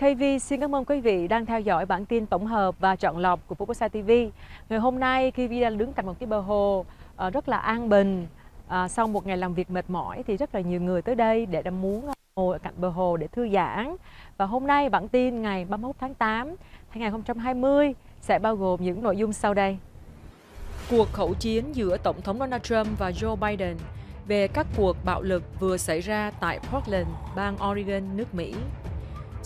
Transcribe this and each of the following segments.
KV xin cảm ơn quý vị đang theo dõi bản tin tổng hợp và chọn lọc của Phúc Phucosa TV. Ngày hôm nay KV đang đứng cạnh một cái bờ hồ uh, rất là an bình. Uh, sau một ngày làm việc mệt mỏi thì rất là nhiều người tới đây để đã muốn ờ, ngồi ở cạnh bờ hồ để thư giãn. Và hôm nay bản tin ngày 31 tháng 8 năm 2020 sẽ bao gồm những nội dung sau đây. Cuộc khẩu chiến giữa Tổng thống Donald Trump và Joe Biden về các cuộc bạo lực vừa xảy ra tại Portland, bang Oregon, nước Mỹ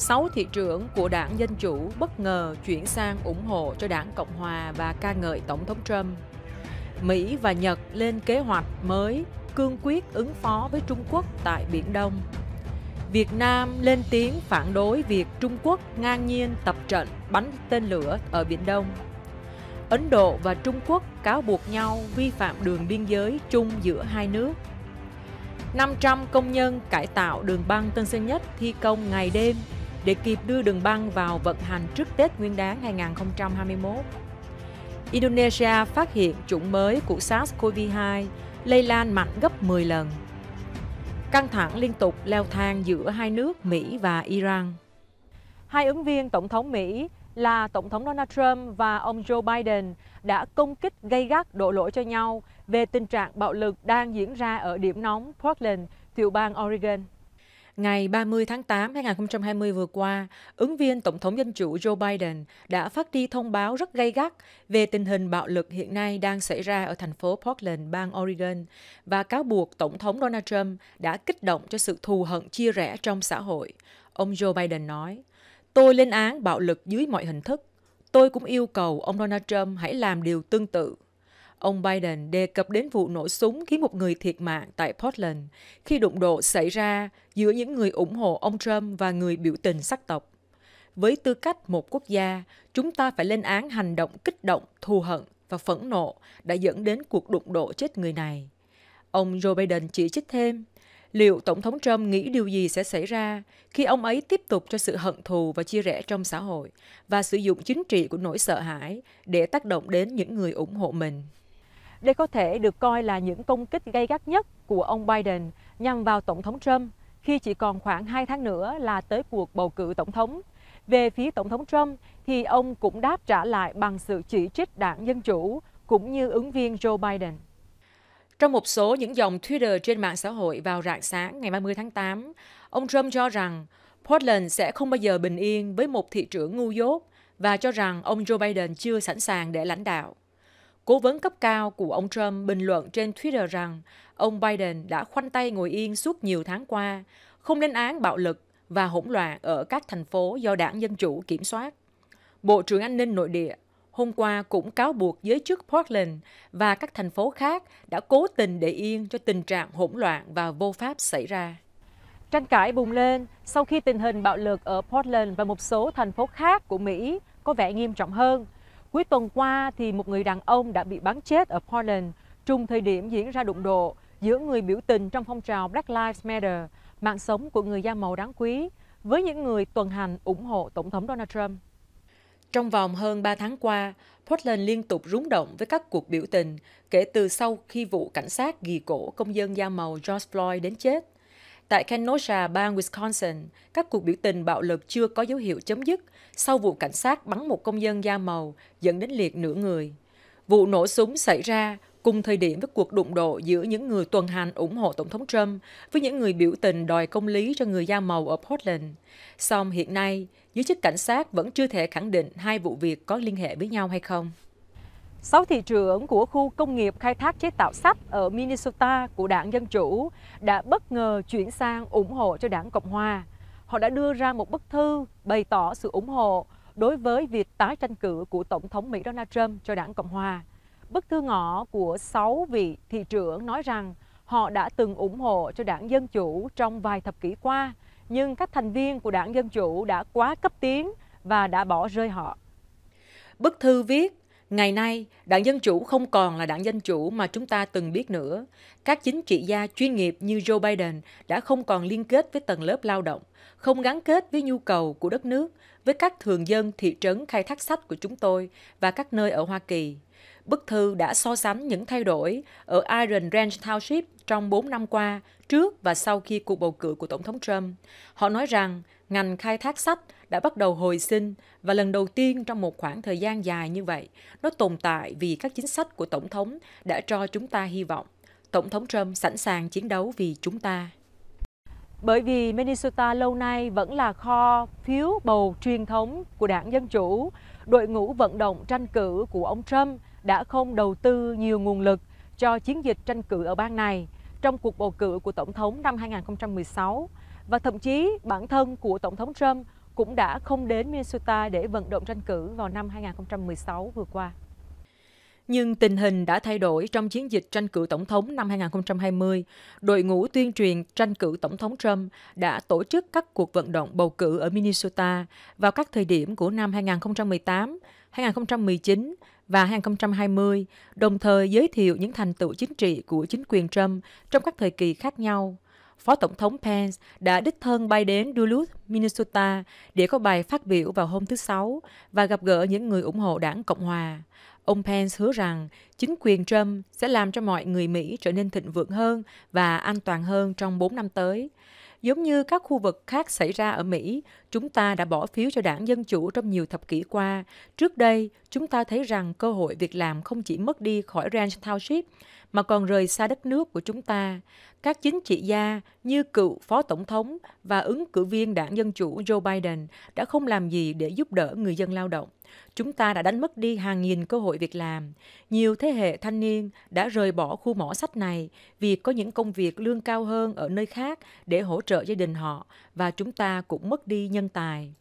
sáu thị trưởng của đảng Dân Chủ bất ngờ chuyển sang ủng hộ cho đảng Cộng Hòa và ca ngợi Tổng thống Trump. Mỹ và Nhật lên kế hoạch mới cương quyết ứng phó với Trung Quốc tại Biển Đông. Việt Nam lên tiếng phản đối việc Trung Quốc ngang nhiên tập trận bắn tên lửa ở Biển Đông. Ấn Độ và Trung Quốc cáo buộc nhau vi phạm đường biên giới chung giữa hai nước. 500 công nhân cải tạo đường băng Tân Sơn Nhất thi công ngày đêm để kịp đưa đường băng vào vận hành trước Tết Nguyên đán 2021. Indonesia phát hiện chủng mới của SARS-CoV-2 lây lan mạnh gấp 10 lần. Căng thẳng liên tục leo thang giữa hai nước Mỹ và Iran. Hai ứng viên Tổng thống Mỹ là Tổng thống Donald Trump và ông Joe Biden đã công kích gây gắt đổ lỗi cho nhau về tình trạng bạo lực đang diễn ra ở điểm nóng Portland, tiểu bang Oregon. Ngày 30 tháng 8 năm 2020 vừa qua, ứng viên Tổng thống Dân chủ Joe Biden đã phát đi thông báo rất gay gắt về tình hình bạo lực hiện nay đang xảy ra ở thành phố Portland, bang Oregon, và cáo buộc Tổng thống Donald Trump đã kích động cho sự thù hận chia rẽ trong xã hội. Ông Joe Biden nói, Tôi lên án bạo lực dưới mọi hình thức. Tôi cũng yêu cầu ông Donald Trump hãy làm điều tương tự Ông Biden đề cập đến vụ nổ súng khiến một người thiệt mạng tại Portland khi đụng độ xảy ra giữa những người ủng hộ ông Trump và người biểu tình sắc tộc. Với tư cách một quốc gia, chúng ta phải lên án hành động kích động, thù hận và phẫn nộ đã dẫn đến cuộc đụng độ chết người này. Ông Joe Biden chỉ trích thêm, liệu Tổng thống Trump nghĩ điều gì sẽ xảy ra khi ông ấy tiếp tục cho sự hận thù và chia rẽ trong xã hội và sử dụng chính trị của nỗi sợ hãi để tác động đến những người ủng hộ mình. Đây có thể được coi là những công kích gay gắt nhất của ông Biden nhằm vào Tổng thống Trump khi chỉ còn khoảng 2 tháng nữa là tới cuộc bầu cử Tổng thống. Về phía Tổng thống Trump thì ông cũng đáp trả lại bằng sự chỉ trích đảng Dân Chủ cũng như ứng viên Joe Biden. Trong một số những dòng Twitter trên mạng xã hội vào rạng sáng ngày 30 tháng 8, ông Trump cho rằng Portland sẽ không bao giờ bình yên với một thị trưởng ngu dốt và cho rằng ông Joe Biden chưa sẵn sàng để lãnh đạo. Cố vấn cấp cao của ông Trump bình luận trên Twitter rằng ông Biden đã khoanh tay ngồi yên suốt nhiều tháng qua, không lên án bạo lực và hỗn loạn ở các thành phố do đảng Dân Chủ kiểm soát. Bộ trưởng An ninh Nội địa hôm qua cũng cáo buộc giới chức Portland và các thành phố khác đã cố tình để yên cho tình trạng hỗn loạn và vô pháp xảy ra. Tranh cãi bùng lên sau khi tình hình bạo lực ở Portland và một số thành phố khác của Mỹ có vẻ nghiêm trọng hơn – Cuối tuần qua, thì một người đàn ông đã bị bắn chết ở Portland trùng thời điểm diễn ra đụng độ giữa người biểu tình trong phong trào Black Lives Matter, mạng sống của người da màu đáng quý, với những người tuần hành ủng hộ Tổng thống Donald Trump. Trong vòng hơn 3 tháng qua, Portland liên tục rúng động với các cuộc biểu tình kể từ sau khi vụ cảnh sát ghi cổ công dân da màu George Floyd đến chết – Tại Kenosha, bang Wisconsin, các cuộc biểu tình bạo lực chưa có dấu hiệu chấm dứt sau vụ cảnh sát bắn một công dân da màu dẫn đến liệt nửa người. Vụ nổ súng xảy ra cùng thời điểm với cuộc đụng độ giữa những người tuần hành ủng hộ Tổng thống Trump với những người biểu tình đòi công lý cho người da màu ở Portland. Song hiện nay, giới chức cảnh sát vẫn chưa thể khẳng định hai vụ việc có liên hệ với nhau hay không. Sáu thị trưởng của khu công nghiệp khai thác chế tạo sắt ở Minnesota của đảng Dân Chủ đã bất ngờ chuyển sang ủng hộ cho đảng Cộng Hòa. Họ đã đưa ra một bức thư bày tỏ sự ủng hộ đối với việc tái tranh cử của Tổng thống Mỹ Donald Trump cho đảng Cộng Hòa. Bức thư ngỏ của sáu vị thị trưởng nói rằng họ đã từng ủng hộ cho đảng Dân Chủ trong vài thập kỷ qua, nhưng các thành viên của đảng Dân Chủ đã quá cấp tiến và đã bỏ rơi họ. Bức thư viết Ngày nay, đảng Dân Chủ không còn là đảng Dân Chủ mà chúng ta từng biết nữa. Các chính trị gia chuyên nghiệp như Joe Biden đã không còn liên kết với tầng lớp lao động, không gắn kết với nhu cầu của đất nước, với các thường dân thị trấn khai thác sách của chúng tôi và các nơi ở Hoa Kỳ. Bức thư đã so sánh những thay đổi ở Iron Range Township trong 4 năm qua, trước và sau khi cuộc bầu cử của Tổng thống Trump. Họ nói rằng ngành khai thác sách đã bắt đầu hồi sinh và lần đầu tiên trong một khoảng thời gian dài như vậy, nó tồn tại vì các chính sách của Tổng thống đã cho chúng ta hy vọng. Tổng thống Trump sẵn sàng chiến đấu vì chúng ta. Bởi vì Minnesota lâu nay vẫn là kho phiếu bầu truyền thống của đảng Dân Chủ, đội ngũ vận động tranh cử của ông Trump đã không đầu tư nhiều nguồn lực cho chiến dịch tranh cử ở bang này trong cuộc bầu cử của Tổng thống năm 2016 và thậm chí bản thân của Tổng thống Trump cũng đã không đến Minnesota để vận động tranh cử vào năm 2016 vừa qua. Nhưng tình hình đã thay đổi trong chiến dịch tranh cử tổng thống năm 2020. Đội ngũ tuyên truyền tranh cử tổng thống Trump đã tổ chức các cuộc vận động bầu cử ở Minnesota vào các thời điểm của năm 2018, 2019 và 2020, đồng thời giới thiệu những thành tựu chính trị của chính quyền Trump trong các thời kỳ khác nhau – Phó Tổng thống Pence đã đích thân bay đến Duluth, Minnesota để có bài phát biểu vào hôm thứ Sáu và gặp gỡ những người ủng hộ đảng Cộng Hòa. Ông Pence hứa rằng chính quyền Trump sẽ làm cho mọi người Mỹ trở nên thịnh vượng hơn và an toàn hơn trong 4 năm tới. Giống như các khu vực khác xảy ra ở Mỹ, Chúng ta đã bỏ phiếu cho đảng Dân Chủ trong nhiều thập kỷ qua. Trước đây, chúng ta thấy rằng cơ hội việc làm không chỉ mất đi khỏi Ranch Township, mà còn rời xa đất nước của chúng ta. Các chính trị gia như cựu Phó Tổng thống và ứng cử viên đảng Dân Chủ Joe Biden đã không làm gì để giúp đỡ người dân lao động. Chúng ta đã đánh mất đi hàng nghìn cơ hội việc làm. Nhiều thế hệ thanh niên đã rời bỏ khu mỏ sách này vì có những công việc lương cao hơn ở nơi khác để hỗ trợ gia đình họ và chúng ta cũng mất đi nhân tài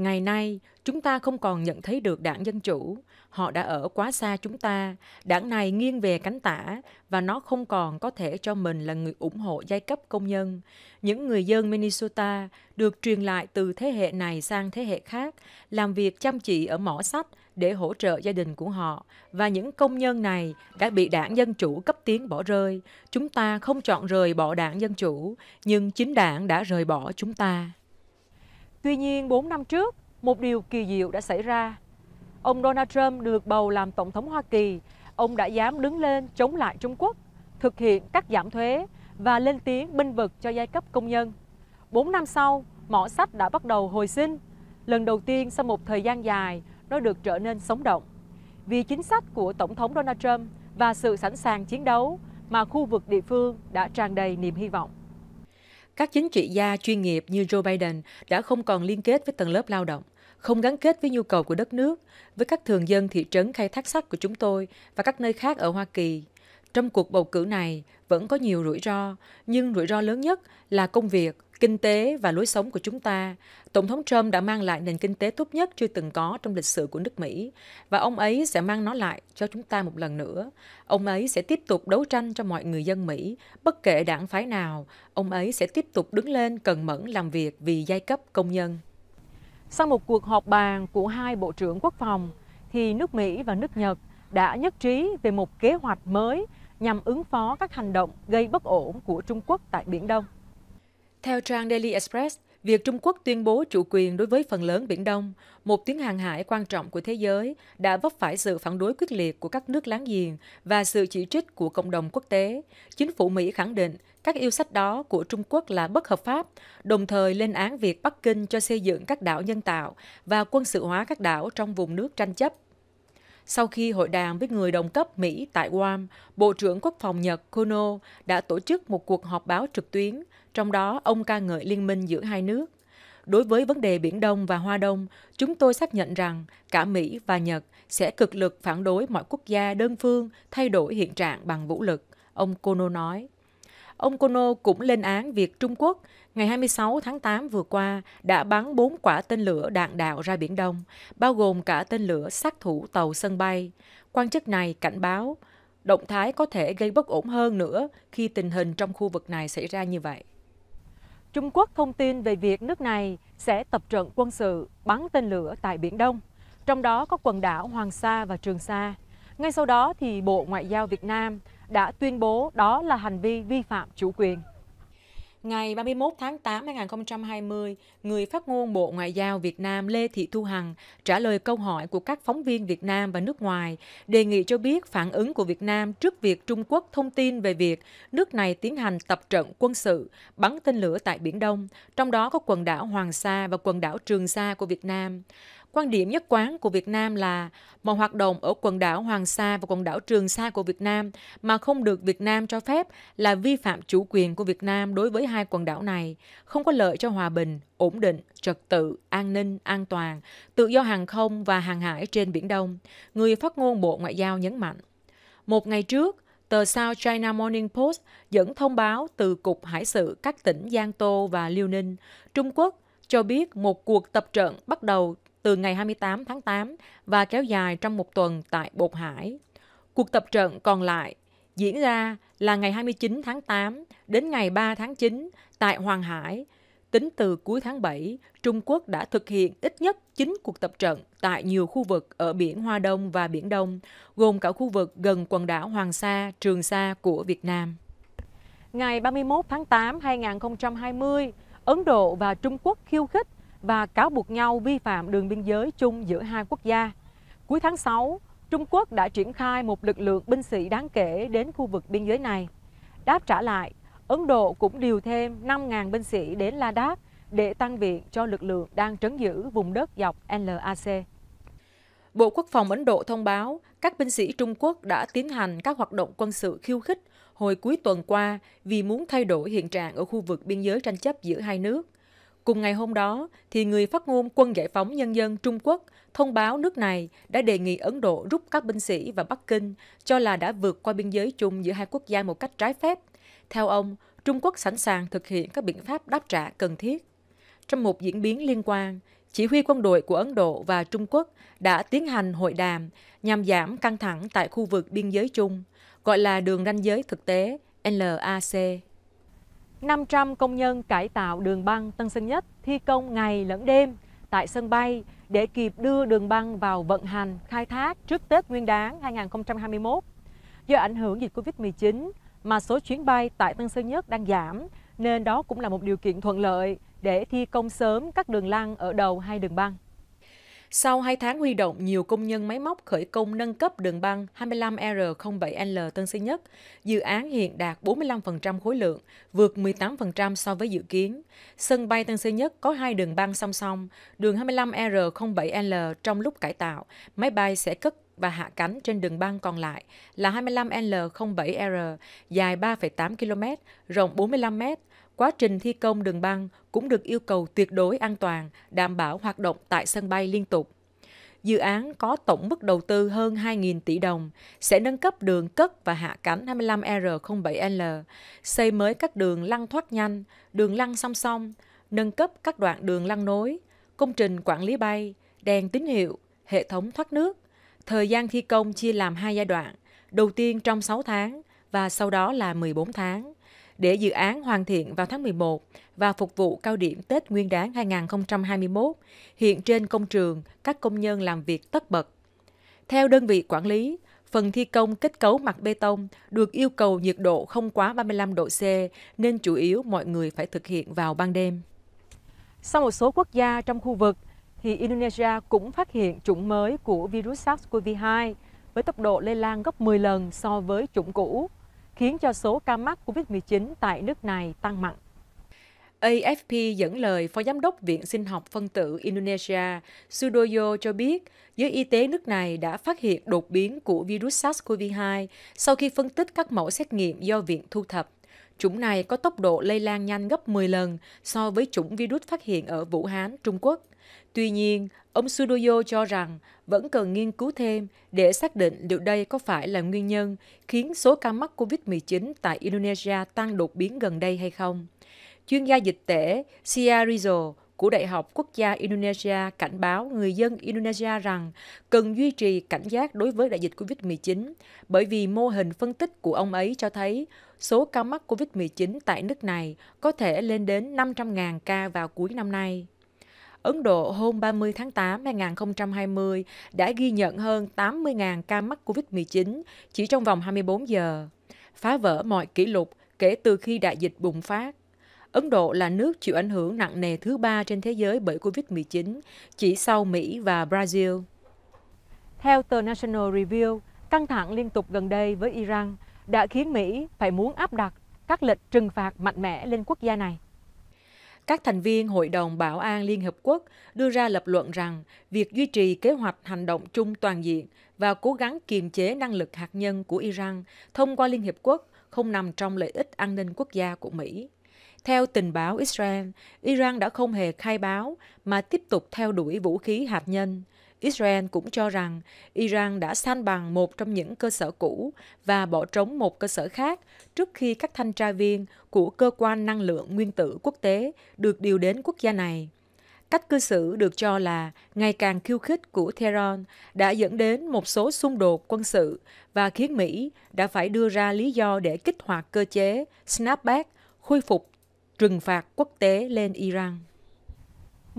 Ngày nay, chúng ta không còn nhận thấy được đảng Dân Chủ. Họ đã ở quá xa chúng ta. Đảng này nghiêng về cánh tả và nó không còn có thể cho mình là người ủng hộ giai cấp công nhân. Những người dân Minnesota được truyền lại từ thế hệ này sang thế hệ khác, làm việc chăm chỉ ở mỏ sắt để hỗ trợ gia đình của họ. Và những công nhân này đã bị đảng Dân Chủ cấp tiến bỏ rơi. Chúng ta không chọn rời bỏ đảng Dân Chủ, nhưng chính đảng đã rời bỏ chúng ta. Tuy nhiên, 4 năm trước, một điều kỳ diệu đã xảy ra. Ông Donald Trump được bầu làm Tổng thống Hoa Kỳ. Ông đã dám đứng lên chống lại Trung Quốc, thực hiện các giảm thuế và lên tiếng binh vực cho giai cấp công nhân. 4 năm sau, mỏ sách đã bắt đầu hồi sinh. Lần đầu tiên sau một thời gian dài, nó được trở nên sống động. Vì chính sách của Tổng thống Donald Trump và sự sẵn sàng chiến đấu mà khu vực địa phương đã tràn đầy niềm hy vọng. Các chính trị gia chuyên nghiệp như Joe Biden đã không còn liên kết với tầng lớp lao động, không gắn kết với nhu cầu của đất nước, với các thường dân thị trấn khai thác sắt của chúng tôi và các nơi khác ở Hoa Kỳ. Trong cuộc bầu cử này vẫn có nhiều rủi ro, nhưng rủi ro lớn nhất là công việc, kinh tế và lối sống của chúng ta, Tổng thống Trump đã mang lại nền kinh tế tốt nhất chưa từng có trong lịch sử của nước Mỹ và ông ấy sẽ mang nó lại cho chúng ta một lần nữa. Ông ấy sẽ tiếp tục đấu tranh cho mọi người dân Mỹ, bất kể đảng phái nào, ông ấy sẽ tiếp tục đứng lên cần mẫn làm việc vì giai cấp công nhân. Sau một cuộc họp bàn của hai bộ trưởng quốc phòng thì nước Mỹ và nước Nhật đã nhất trí về một kế hoạch mới nhằm ứng phó các hành động gây bất ổn của Trung Quốc tại Biển Đông. Theo trang Daily Express, việc Trung Quốc tuyên bố chủ quyền đối với phần lớn Biển Đông, một tuyến hàng hải quan trọng của thế giới, đã vấp phải sự phản đối quyết liệt của các nước láng giềng và sự chỉ trích của cộng đồng quốc tế. Chính phủ Mỹ khẳng định các yêu sách đó của Trung Quốc là bất hợp pháp, đồng thời lên án việc Bắc Kinh cho xây dựng các đảo nhân tạo và quân sự hóa các đảo trong vùng nước tranh chấp. Sau khi hội đàm với người đồng cấp Mỹ tại Guam, Bộ trưởng Quốc phòng Nhật Kono đã tổ chức một cuộc họp báo trực tuyến trong đó, ông ca ngợi liên minh giữa hai nước. Đối với vấn đề Biển Đông và Hoa Đông, chúng tôi xác nhận rằng cả Mỹ và Nhật sẽ cực lực phản đối mọi quốc gia đơn phương thay đổi hiện trạng bằng vũ lực, ông Kono nói. Ông Kono cũng lên án việc Trung Quốc ngày 26 tháng 8 vừa qua đã bắn 4 quả tên lửa đạn đạo ra Biển Đông, bao gồm cả tên lửa sát thủ tàu sân bay. Quan chức này cảnh báo, động thái có thể gây bất ổn hơn nữa khi tình hình trong khu vực này xảy ra như vậy. Trung Quốc thông tin về việc nước này sẽ tập trận quân sự bắn tên lửa tại Biển Đông, trong đó có quần đảo Hoàng Sa và Trường Sa. Ngay sau đó thì Bộ Ngoại giao Việt Nam đã tuyên bố đó là hành vi vi phạm chủ quyền. Ngày 31 tháng 8 năm 2020, người phát ngôn Bộ Ngoại giao Việt Nam Lê Thị Thu Hằng trả lời câu hỏi của các phóng viên Việt Nam và nước ngoài, đề nghị cho biết phản ứng của Việt Nam trước việc Trung Quốc thông tin về việc nước này tiến hành tập trận quân sự, bắn tên lửa tại Biển Đông, trong đó có quần đảo Hoàng Sa và quần đảo Trường Sa của Việt Nam. Quan điểm nhất quán của Việt Nam là mọi hoạt động ở quần đảo Hoàng Sa và quần đảo Trường Sa của Việt Nam mà không được Việt Nam cho phép là vi phạm chủ quyền của Việt Nam đối với hai quần đảo này không có lợi cho hòa bình, ổn định, trật tự, an ninh, an toàn, tự do hàng không và hàng hải trên Biển Đông, người phát ngôn Bộ Ngoại giao nhấn mạnh. Một ngày trước, tờ South China Morning Post dẫn thông báo từ Cục Hải sự các tỉnh Giang Tô và Liêu Ninh, Trung Quốc cho biết một cuộc tập trận bắt đầu từ ngày 28 tháng 8 và kéo dài trong một tuần tại Bột Hải. Cuộc tập trận còn lại diễn ra là ngày 29 tháng 8 đến ngày 3 tháng 9 tại Hoàng Hải. Tính từ cuối tháng 7, Trung Quốc đã thực hiện ít nhất 9 cuộc tập trận tại nhiều khu vực ở biển Hoa Đông và Biển Đông, gồm cả khu vực gần quần đảo Hoàng Sa, Trường Sa của Việt Nam. Ngày 31 tháng 8 2020, Ấn Độ và Trung Quốc khiêu khích và cáo buộc nhau vi phạm đường biên giới chung giữa hai quốc gia. Cuối tháng 6, Trung Quốc đã triển khai một lực lượng binh sĩ đáng kể đến khu vực biên giới này. Đáp trả lại, Ấn Độ cũng điều thêm 5.000 binh sĩ đến Ladakh để tăng viện cho lực lượng đang trấn giữ vùng đất dọc LAC. Bộ Quốc phòng Ấn Độ thông báo các binh sĩ Trung Quốc đã tiến hành các hoạt động quân sự khiêu khích hồi cuối tuần qua vì muốn thay đổi hiện trạng ở khu vực biên giới tranh chấp giữa hai nước – Cùng ngày hôm đó, thì người phát ngôn Quân Giải phóng Nhân dân Trung Quốc thông báo nước này đã đề nghị Ấn Độ rút các binh sĩ và Bắc Kinh cho là đã vượt qua biên giới chung giữa hai quốc gia một cách trái phép. Theo ông, Trung Quốc sẵn sàng thực hiện các biện pháp đáp trả cần thiết. Trong một diễn biến liên quan, chỉ huy quân đội của Ấn Độ và Trung Quốc đã tiến hành hội đàm nhằm giảm căng thẳng tại khu vực biên giới chung, gọi là đường ranh giới thực tế LAC. 500 công nhân cải tạo đường băng Tân Sơn Nhất thi công ngày lẫn đêm tại sân bay để kịp đưa đường băng vào vận hành khai thác trước Tết Nguyên đán 2021. Do ảnh hưởng dịch Covid-19 mà số chuyến bay tại Tân Sơn Nhất đang giảm nên đó cũng là một điều kiện thuận lợi để thi công sớm các đường lăn ở đầu hai đường băng. Sau 2 tháng huy động nhiều công nhân máy móc khởi công nâng cấp đường băng 25R07L Tân Sơn Nhất, dự án hiện đạt 45% khối lượng, vượt 18% so với dự kiến. Sân bay Tân Sơn Nhất có hai đường băng song song, đường 25R07L trong lúc cải tạo, máy bay sẽ cất và hạ cánh trên đường băng còn lại là 25L07R dài 3,8 km, rộng 45 m. Quá trình thi công đường băng cũng được yêu cầu tuyệt đối an toàn, đảm bảo hoạt động tại sân bay liên tục. Dự án có tổng mức đầu tư hơn 2.000 tỷ đồng, sẽ nâng cấp đường cất và hạ cánh 25R07L, xây mới các đường lăn thoát nhanh, đường lăn song song, nâng cấp các đoạn đường lăn nối, công trình quản lý bay, đèn tín hiệu, hệ thống thoát nước, Thời gian thi công chia làm hai giai đoạn, đầu tiên trong 6 tháng và sau đó là 14 tháng, để dự án hoàn thiện vào tháng 11 và phục vụ cao điểm Tết Nguyên đán 2021. Hiện trên công trường, các công nhân làm việc tất bật. Theo đơn vị quản lý, phần thi công kết cấu mặt bê tông được yêu cầu nhiệt độ không quá 35 độ C nên chủ yếu mọi người phải thực hiện vào ban đêm. Sau một số quốc gia trong khu vực, thì Indonesia cũng phát hiện chủng mới của virus SARS-CoV-2 với tốc độ lây lan gấp 10 lần so với chủng cũ, khiến cho số ca mắc COVID-19 tại nước này tăng mạnh. AFP dẫn lời Phó Giám đốc Viện Sinh học Phân tử Indonesia Sudoyo cho biết, giới y tế nước này đã phát hiện đột biến của virus SARS-CoV-2 sau khi phân tích các mẫu xét nghiệm do viện thu thập. Chủng này có tốc độ lây lan nhanh gấp 10 lần so với chủng virus phát hiện ở Vũ Hán, Trung Quốc. Tuy nhiên, ông Sudoyo cho rằng vẫn cần nghiên cứu thêm để xác định liệu đây có phải là nguyên nhân khiến số ca mắc COVID-19 tại Indonesia tăng đột biến gần đây hay không. Chuyên gia dịch tễ Sia Rizal của Đại học Quốc gia Indonesia cảnh báo người dân Indonesia rằng cần duy trì cảnh giác đối với đại dịch COVID-19 bởi vì mô hình phân tích của ông ấy cho thấy số ca mắc COVID-19 tại nước này có thể lên đến 500.000 ca vào cuối năm nay. Ấn Độ hôm 30 tháng 8 năm 2020 đã ghi nhận hơn 80.000 ca mắc COVID-19 chỉ trong vòng 24 giờ, phá vỡ mọi kỷ lục kể từ khi đại dịch bùng phát. Ấn Độ là nước chịu ảnh hưởng nặng nề thứ ba trên thế giới bởi COVID-19, chỉ sau Mỹ và Brazil. Theo tờ National Review, căng thẳng liên tục gần đây với Iran đã khiến Mỹ phải muốn áp đặt các lệnh trừng phạt mạnh mẽ lên quốc gia này các thành viên Hội đồng Bảo an Liên Hợp Quốc đưa ra lập luận rằng việc duy trì kế hoạch hành động chung toàn diện và cố gắng kiềm chế năng lực hạt nhân của Iran thông qua Liên Hiệp Quốc không nằm trong lợi ích an ninh quốc gia của Mỹ. Theo tình báo Israel, Iran đã không hề khai báo mà tiếp tục theo đuổi vũ khí hạt nhân – Israel cũng cho rằng Iran đã san bằng một trong những cơ sở cũ và bỏ trống một cơ sở khác trước khi các thanh tra viên của cơ quan năng lượng nguyên tử quốc tế được điều đến quốc gia này. Cách cư xử được cho là ngày càng khiêu khích của Tehran đã dẫn đến một số xung đột quân sự và khiến Mỹ đã phải đưa ra lý do để kích hoạt cơ chế snapback khôi phục trừng phạt quốc tế lên Iran.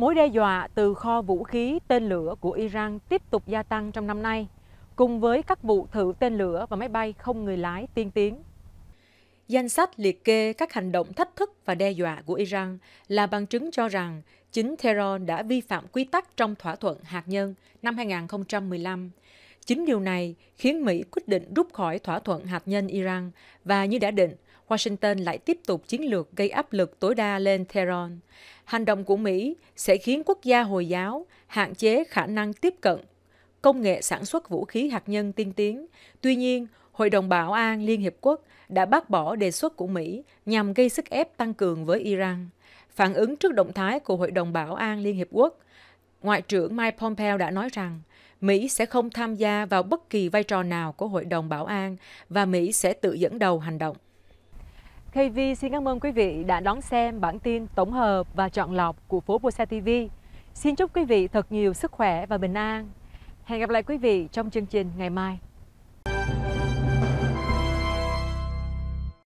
Mối đe dọa từ kho vũ khí tên lửa của Iran tiếp tục gia tăng trong năm nay, cùng với các vụ thử tên lửa và máy bay không người lái tiên tiến. Danh sách liệt kê các hành động thách thức và đe dọa của Iran là bằng chứng cho rằng chính Tehran đã vi phạm quy tắc trong thỏa thuận hạt nhân năm 2015. Chính điều này khiến Mỹ quyết định rút khỏi thỏa thuận hạt nhân Iran và như đã định, Washington lại tiếp tục chiến lược gây áp lực tối đa lên Tehran. Hành động của Mỹ sẽ khiến quốc gia Hồi giáo hạn chế khả năng tiếp cận công nghệ sản xuất vũ khí hạt nhân tiên tiến. Tuy nhiên, Hội đồng Bảo an Liên Hiệp Quốc đã bác bỏ đề xuất của Mỹ nhằm gây sức ép tăng cường với Iran. Phản ứng trước động thái của Hội đồng Bảo an Liên Hiệp Quốc, Ngoại trưởng Mike Pompeo đã nói rằng Mỹ sẽ không tham gia vào bất kỳ vai trò nào của Hội đồng Bảo an và Mỹ sẽ tự dẫn đầu hành động. KV xin cảm ơn quý vị đã đón xem bản tin tổng hợp và chọn lọc của Phố Busa TV. Xin chúc quý vị thật nhiều sức khỏe và bình an. Hẹn gặp lại quý vị trong chương trình ngày mai.